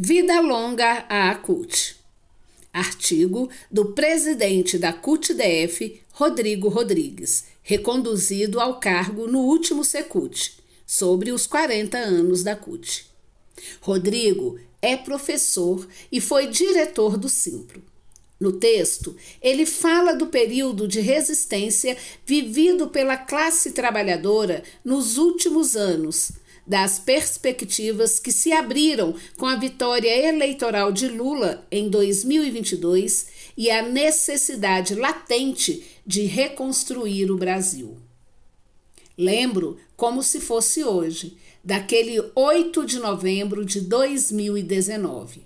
Vida longa à CUT. Artigo do presidente da CUT-DF, Rodrigo Rodrigues, reconduzido ao cargo no último Secut sobre os 40 anos da CUT. Rodrigo é professor e foi diretor do Simpro. No texto, ele fala do período de resistência vivido pela classe trabalhadora nos últimos anos das perspectivas que se abriram com a vitória eleitoral de Lula em 2022 e a necessidade latente de reconstruir o Brasil. Lembro como se fosse hoje, daquele 8 de novembro de 2019,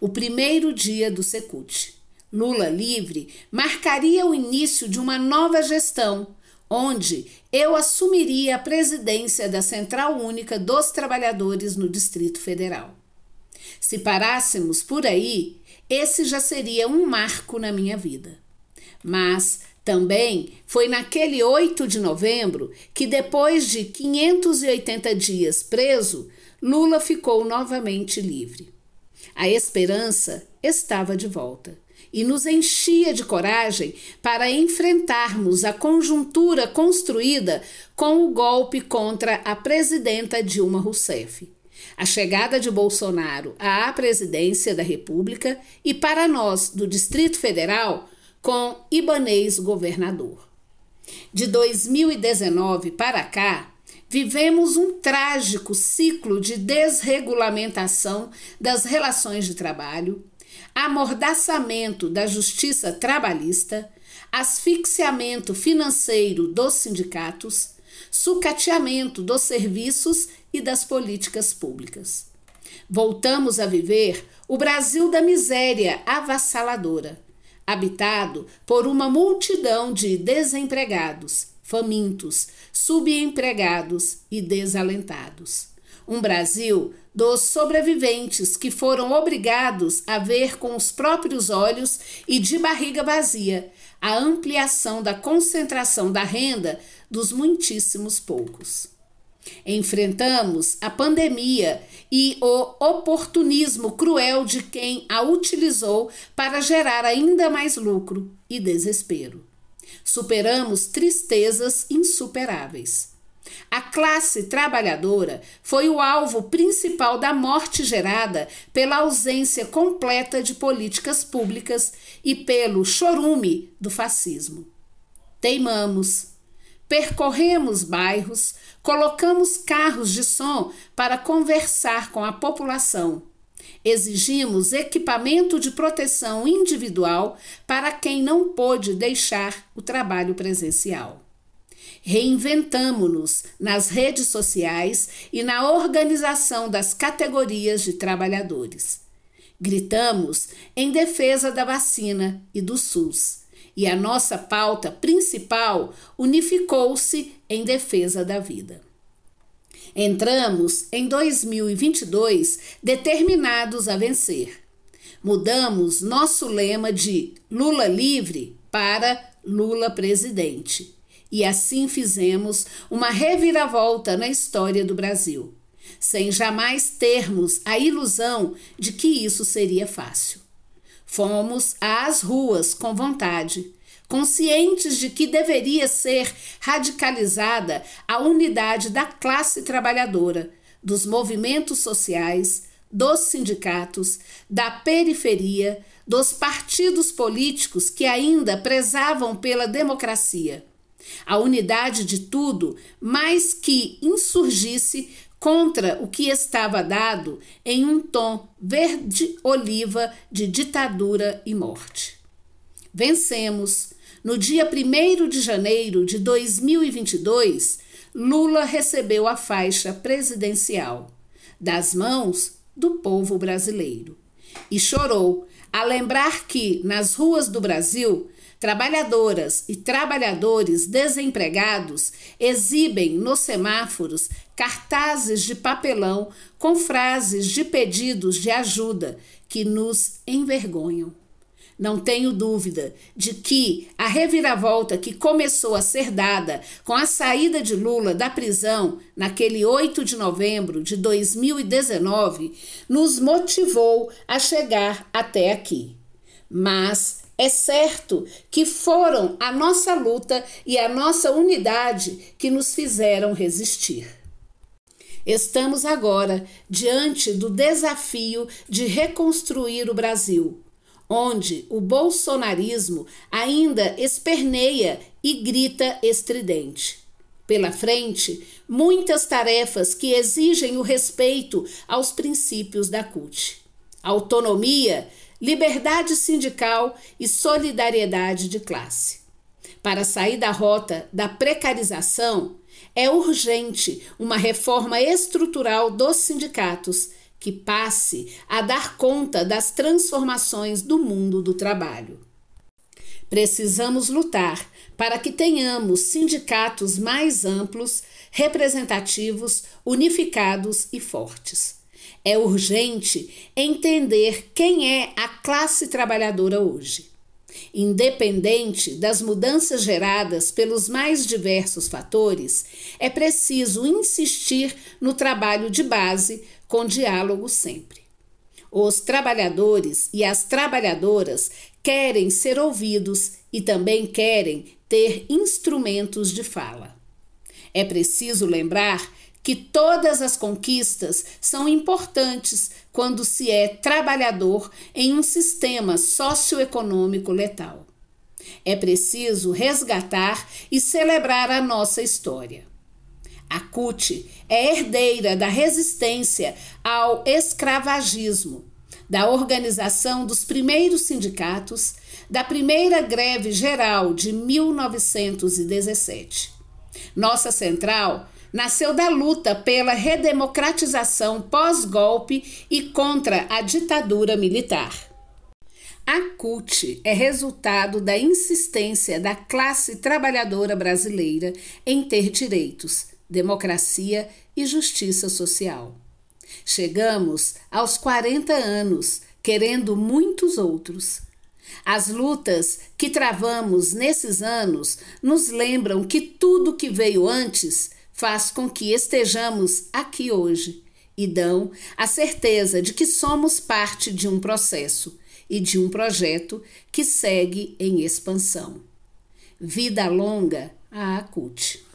o primeiro dia do Secute. Lula livre marcaria o início de uma nova gestão onde eu assumiria a presidência da Central Única dos Trabalhadores no Distrito Federal. Se parássemos por aí, esse já seria um marco na minha vida. Mas também foi naquele 8 de novembro que, depois de 580 dias preso, Lula ficou novamente livre. A esperança estava de volta e nos enchia de coragem para enfrentarmos a conjuntura construída com o golpe contra a presidenta Dilma Rousseff. A chegada de Bolsonaro à presidência da República e para nós do Distrito Federal com Ibanês governador. De 2019 para cá, vivemos um trágico ciclo de desregulamentação das relações de trabalho, amordaçamento da justiça trabalhista, asfixiamento financeiro dos sindicatos, sucateamento dos serviços e das políticas públicas. Voltamos a viver o Brasil da miséria avassaladora, habitado por uma multidão de desempregados, famintos, subempregados e desalentados. Um Brasil dos sobreviventes que foram obrigados a ver com os próprios olhos e de barriga vazia a ampliação da concentração da renda dos muitíssimos poucos. Enfrentamos a pandemia e o oportunismo cruel de quem a utilizou para gerar ainda mais lucro e desespero. Superamos tristezas insuperáveis. A classe trabalhadora foi o alvo principal da morte gerada pela ausência completa de políticas públicas e pelo chorume do fascismo. Teimamos, percorremos bairros, colocamos carros de som para conversar com a população. Exigimos equipamento de proteção individual para quem não pôde deixar o trabalho presencial. Reinventamos-nos nas redes sociais e na organização das categorias de trabalhadores. Gritamos em defesa da vacina e do SUS, e a nossa pauta principal unificou-se em defesa da vida. Entramos em 2022 determinados a vencer. Mudamos nosso lema de Lula livre para Lula presidente e assim fizemos uma reviravolta na história do Brasil, sem jamais termos a ilusão de que isso seria fácil. Fomos às ruas com vontade, conscientes de que deveria ser radicalizada a unidade da classe trabalhadora, dos movimentos sociais, dos sindicatos, da periferia, dos partidos políticos que ainda prezavam pela democracia a unidade de tudo, mas que insurgisse contra o que estava dado em um tom verde-oliva de ditadura e morte. Vencemos. No dia 1 de janeiro de 2022, Lula recebeu a faixa presidencial das mãos do povo brasileiro e chorou a lembrar que, nas ruas do Brasil, trabalhadoras e trabalhadores desempregados exibem nos semáforos cartazes de papelão com frases de pedidos de ajuda que nos envergonham. Não tenho dúvida de que a reviravolta que começou a ser dada com a saída de Lula da prisão naquele 8 de novembro de 2019 nos motivou a chegar até aqui. Mas é certo que foram a nossa luta e a nossa unidade que nos fizeram resistir. Estamos agora diante do desafio de reconstruir o Brasil onde o bolsonarismo ainda esperneia e grita estridente. Pela frente, muitas tarefas que exigem o respeito aos princípios da CUT. Autonomia, liberdade sindical e solidariedade de classe. Para sair da rota da precarização, é urgente uma reforma estrutural dos sindicatos que passe a dar conta das transformações do mundo do trabalho. Precisamos lutar para que tenhamos sindicatos mais amplos, representativos, unificados e fortes. É urgente entender quem é a classe trabalhadora hoje. Independente das mudanças geradas pelos mais diversos fatores, é preciso insistir no trabalho de base com diálogo sempre. Os trabalhadores e as trabalhadoras querem ser ouvidos e também querem ter instrumentos de fala. É preciso lembrar que todas as conquistas são importantes quando se é trabalhador em um sistema socioeconômico letal. É preciso resgatar e celebrar a nossa história. A CUT é herdeira da resistência ao escravagismo, da organização dos primeiros sindicatos, da primeira greve geral de 1917. Nossa central nasceu da luta pela redemocratização pós-golpe e contra a ditadura militar. A CUT é resultado da insistência da classe trabalhadora brasileira em ter direitos, democracia e justiça social. Chegamos aos 40 anos, querendo muitos outros. As lutas que travamos nesses anos nos lembram que tudo que veio antes faz com que estejamos aqui hoje e dão a certeza de que somos parte de um processo e de um projeto que segue em expansão. Vida longa à ACUT.